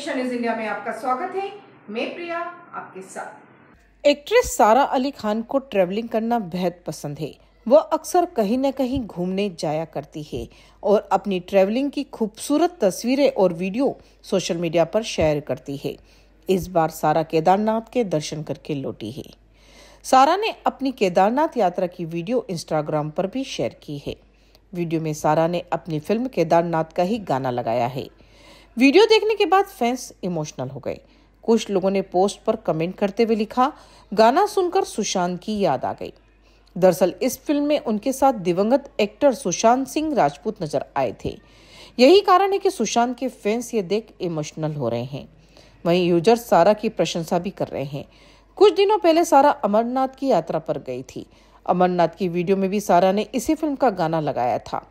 Asia news India में आपका स्वागत है मैं प्रिया आपके साथ एक्ट्रेस सारा अली खान को ट्रेवलिंग करना बेहद पसंद है वह अक्सर कहीं न कहीं घूमने जाया करती है और अपनी ट्रेवलिंग की खूबसूरत तस्वीरें और वीडियो सोशल मीडिया पर शेयर करती है इस बार सारा केदारनाथ के दर्शन करके लौटी है सारा ने अपनी केदारनाथ यात्रा की वीडियो इंस्टाग्राम पर भी शेयर की है वीडियो में सारा ने अपनी फिल्म केदारनाथ का ही गाना लगाया है वीडियो देखने के बाद फैंस इमोशनल हो गए कुछ लोगों ने पोस्ट पर कमेंट करते हुए लिखा गाना सुनकर सुशांत की याद आ गई दरअसल इस फिल्म में उनके साथ दिवंगत एक्टर सुशांत सिंह राजपूत नजर आए थे यही कारण है कि सुशांत के फैंस ये देख इमोशनल हो रहे हैं वहीं यूजर्स सारा की प्रशंसा भी कर रहे हैं कुछ दिनों पहले सारा अमरनाथ की यात्रा पर गई थी अमरनाथ की वीडियो में भी सारा ने इसी फिल्म का गाना लगाया था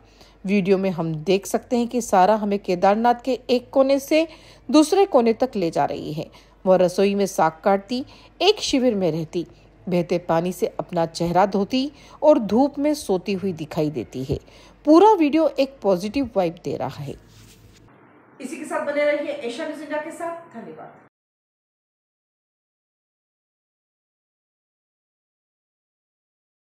वीडियो में हम देख सकते हैं कि सारा हमें केदारनाथ के एक कोने से दूसरे कोने तक ले जा रही है वह रसोई में साग काटती एक शिविर में रहती बहते पानी से अपना चेहरा धोती और धूप में सोती हुई दिखाई देती है पूरा वीडियो एक पॉजिटिव वाइब दे रहा है इसी के साथ बने रहिए एशिया न्यूज इंडिया के साथ धन्यवाद